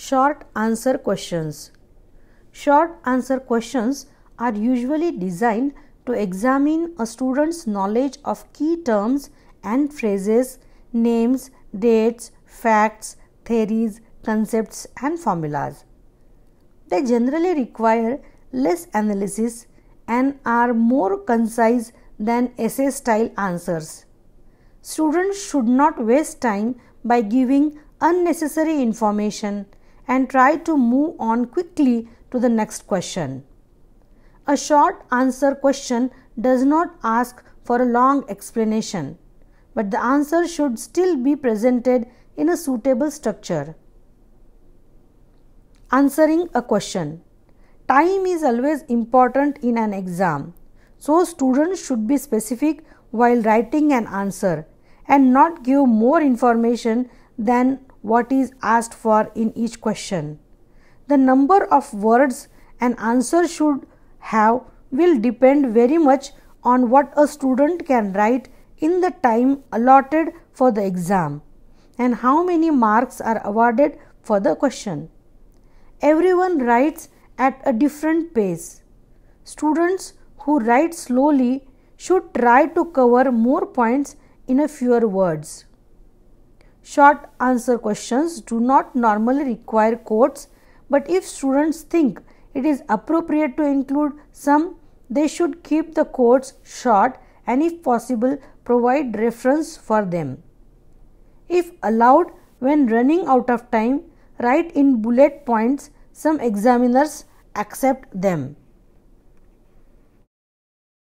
Short answer questions. Short answer questions are usually designed to examine a student's knowledge of key terms and phrases, names, dates, facts, theories, concepts, and formulas. They generally require less analysis and are more concise than essay style answers. Students should not waste time by giving unnecessary information and try to move on quickly to the next question. A short answer question does not ask for a long explanation, but the answer should still be presented in a suitable structure. Answering a question Time is always important in an exam, so students should be specific while writing an answer and not give more information than what is asked for in each question. The number of words an answer should have will depend very much on what a student can write in the time allotted for the exam and how many marks are awarded for the question. Everyone writes at a different pace. Students who write slowly should try to cover more points in a fewer words. Short answer questions do not normally require quotes, but if students think it is appropriate to include some, they should keep the quotes short and, if possible, provide reference for them. If allowed, when running out of time, write in bullet points, some examiners accept them.